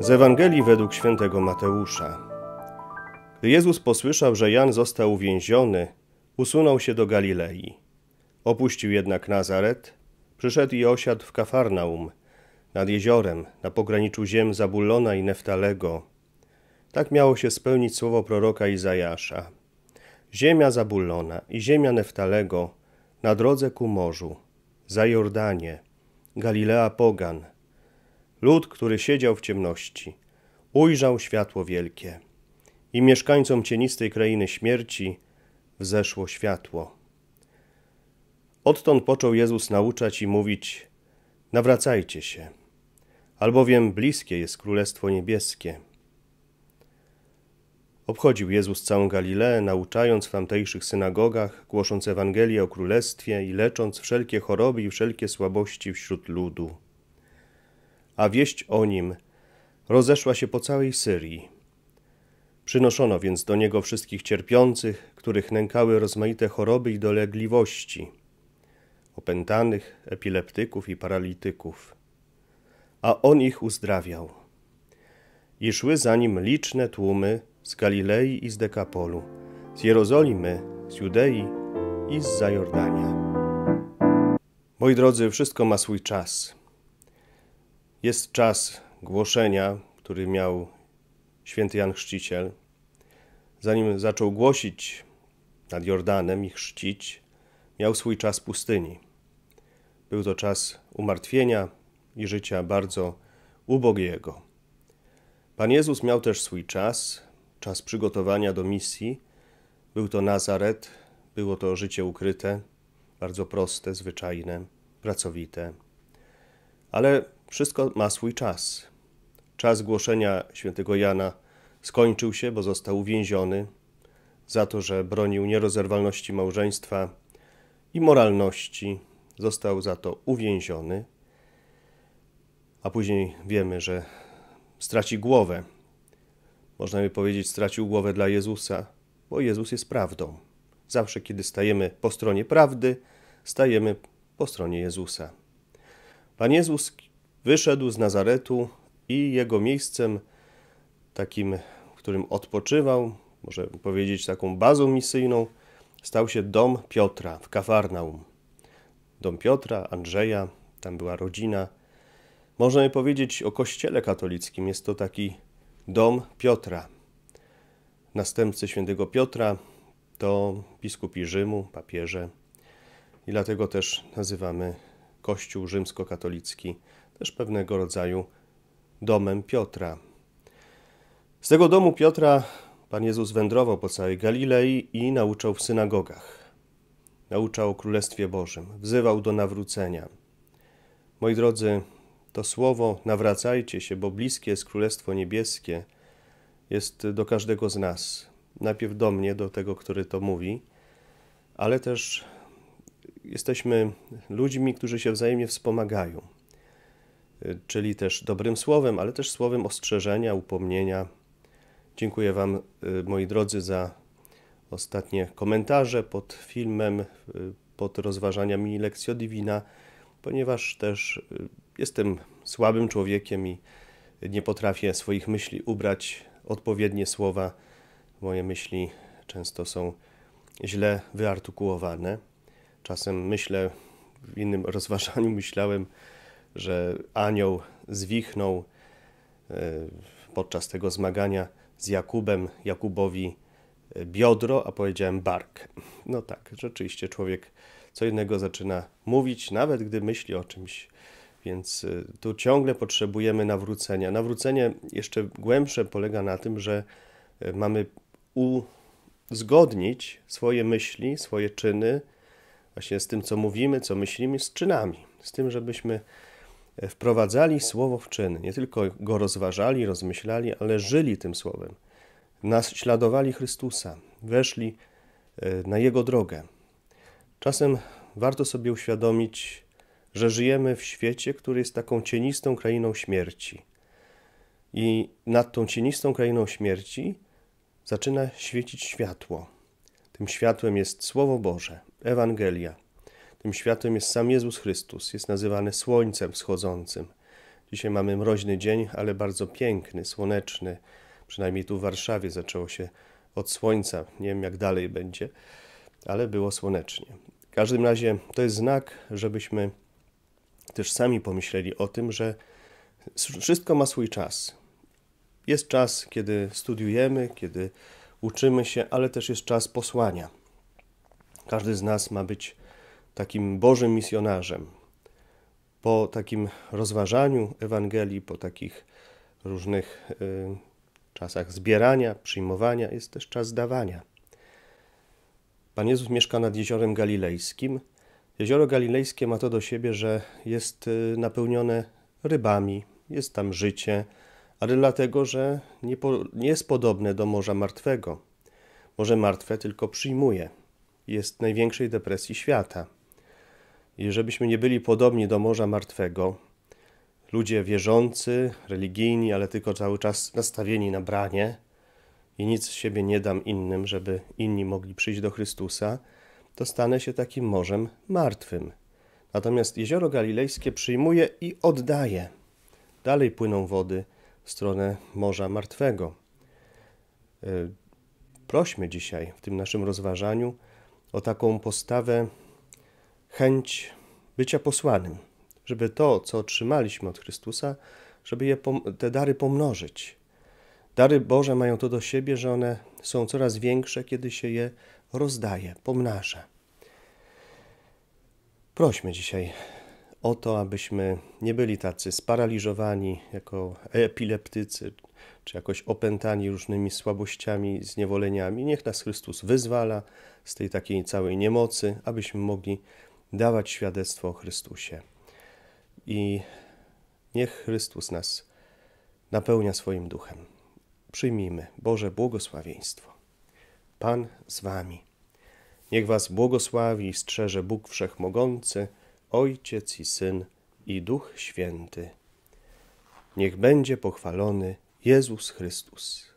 Z Ewangelii według świętego Mateusza. Gdy Jezus posłyszał, że Jan został uwięziony, usunął się do Galilei. Opuścił jednak Nazaret, przyszedł i osiadł w Kafarnaum, nad jeziorem, na pograniczu ziem Zabulona i Neftalego. Tak miało się spełnić słowo proroka Izajasza. Ziemia Zabulona i ziemia Neftalego, na drodze ku morzu, za Jordanie, Galilea Pogan – Lud, który siedział w ciemności, ujrzał światło wielkie. I mieszkańcom cienistej krainy śmierci wzeszło światło. Odtąd począł Jezus nauczać i mówić: Nawracajcie się, albowiem bliskie jest Królestwo Niebieskie. Obchodził Jezus całą Galileę, nauczając w tamtejszych synagogach, głosząc Ewangelię o Królestwie i lecząc wszelkie choroby i wszelkie słabości wśród ludu a wieść o nim rozeszła się po całej Syrii. Przynoszono więc do niego wszystkich cierpiących, których nękały rozmaite choroby i dolegliwości, opętanych, epileptyków i paralityków. A on ich uzdrawiał. I szły za nim liczne tłumy z Galilei i z Dekapolu, z Jerozolimy, z Judei i z Zajordania. Moi drodzy, wszystko ma swój czas. Jest czas głoszenia, który miał święty Jan Chrzciciel. Zanim zaczął głosić nad Jordanem i chrzcić, miał swój czas pustyni. Był to czas umartwienia i życia bardzo ubogiego. Pan Jezus miał też swój czas, czas przygotowania do misji. Był to Nazaret, było to życie ukryte, bardzo proste, zwyczajne, pracowite. Ale wszystko ma swój czas. Czas głoszenia świętego Jana skończył się, bo został uwięziony za to, że bronił nierozerwalności małżeństwa i moralności. Został za to uwięziony, a później wiemy, że straci głowę. Można by powiedzieć, stracił głowę dla Jezusa, bo Jezus jest prawdą. Zawsze, kiedy stajemy po stronie prawdy, stajemy po stronie Jezusa. Pan Jezus wyszedł z Nazaretu i jego miejscem, takim, w którym odpoczywał, może powiedzieć taką bazą misyjną, stał się dom Piotra w Kafarnaum. Dom Piotra, Andrzeja, tam była rodzina. Można powiedzieć o kościele katolickim, jest to taki dom Piotra. Następcy świętego Piotra to biskupi Rzymu, papieże i dlatego też nazywamy Kościół rzymskokatolicki też pewnego rodzaju domem Piotra. Z tego domu Piotra Pan Jezus wędrował po całej Galilei i nauczał w synagogach. Nauczał o Królestwie Bożym, wzywał do nawrócenia. Moi drodzy, to słowo nawracajcie się, bo bliskie jest Królestwo Niebieskie, jest do każdego z nas. Najpierw do mnie, do tego, który to mówi, ale też jesteśmy ludźmi, którzy się wzajemnie wspomagają czyli też dobrym słowem, ale też słowem ostrzeżenia, upomnienia. Dziękuję Wam, y, moi drodzy, za ostatnie komentarze pod filmem, y, pod rozważaniami Lectio Divina, ponieważ też y, jestem słabym człowiekiem i nie potrafię swoich myśli ubrać odpowiednie słowa. Moje myśli często są źle wyartykułowane. Czasem myślę, w innym rozważaniu myślałem, że anioł zwichnął e, podczas tego zmagania z Jakubem, Jakubowi e, biodro, a powiedziałem bark. No tak, rzeczywiście człowiek co innego zaczyna mówić, nawet gdy myśli o czymś. Więc e, tu ciągle potrzebujemy nawrócenia. Nawrócenie jeszcze głębsze polega na tym, że mamy uzgodnić swoje myśli, swoje czyny, właśnie z tym, co mówimy, co myślimy, z czynami, z tym, żebyśmy Wprowadzali słowo w czyn. Nie tylko go rozważali, rozmyślali, ale żyli tym słowem. Naśladowali Chrystusa, weszli e, na jego drogę. Czasem warto sobie uświadomić, że żyjemy w świecie, który jest taką cienistą krainą śmierci. I nad tą cienistą krainą śmierci zaczyna świecić światło. Tym światłem jest Słowo Boże, Ewangelia. Tym światłem jest sam Jezus Chrystus, jest nazywany słońcem wschodzącym. Dzisiaj mamy mroźny dzień, ale bardzo piękny, słoneczny. Przynajmniej tu w Warszawie zaczęło się od słońca. Nie wiem, jak dalej będzie, ale było słonecznie. W każdym razie to jest znak, żebyśmy też sami pomyśleli o tym, że wszystko ma swój czas. Jest czas, kiedy studiujemy, kiedy uczymy się, ale też jest czas posłania. Każdy z nas ma być takim Bożym misjonarzem. Po takim rozważaniu Ewangelii, po takich różnych y, czasach zbierania, przyjmowania, jest też czas dawania. Pan Jezus mieszka nad jeziorem galilejskim. Jezioro galilejskie ma to do siebie, że jest y, napełnione rybami, jest tam życie, ale dlatego, że nie, po, nie jest podobne do Morza Martwego. Morze Martwe tylko przyjmuje. Jest największej depresji świata i żebyśmy nie byli podobni do Morza Martwego. Ludzie wierzący, religijni, ale tylko cały czas nastawieni na branie i nic z siebie nie dam innym, żeby inni mogli przyjść do Chrystusa, to stanę się takim morzem martwym. Natomiast jezioro galilejskie przyjmuje i oddaje. Dalej płyną wody w stronę Morza Martwego. E, prośmy dzisiaj w tym naszym rozważaniu o taką postawę chęć bycia posłanym, żeby to, co otrzymaliśmy od Chrystusa, żeby je, te dary pomnożyć. Dary Boże mają to do siebie, że one są coraz większe, kiedy się je rozdaje, pomnaża. Prośmy dzisiaj o to, abyśmy nie byli tacy sparaliżowani jako epileptycy, czy jakoś opętani różnymi słabościami, zniewoleniami. Niech nas Chrystus wyzwala z tej takiej całej niemocy, abyśmy mogli dawać świadectwo o Chrystusie. I niech Chrystus nas napełnia swoim duchem. Przyjmijmy Boże błogosławieństwo. Pan z Wami. Niech Was błogosławi i strzeże Bóg Wszechmogący, Ojciec i Syn i Duch Święty. Niech będzie pochwalony Jezus Chrystus.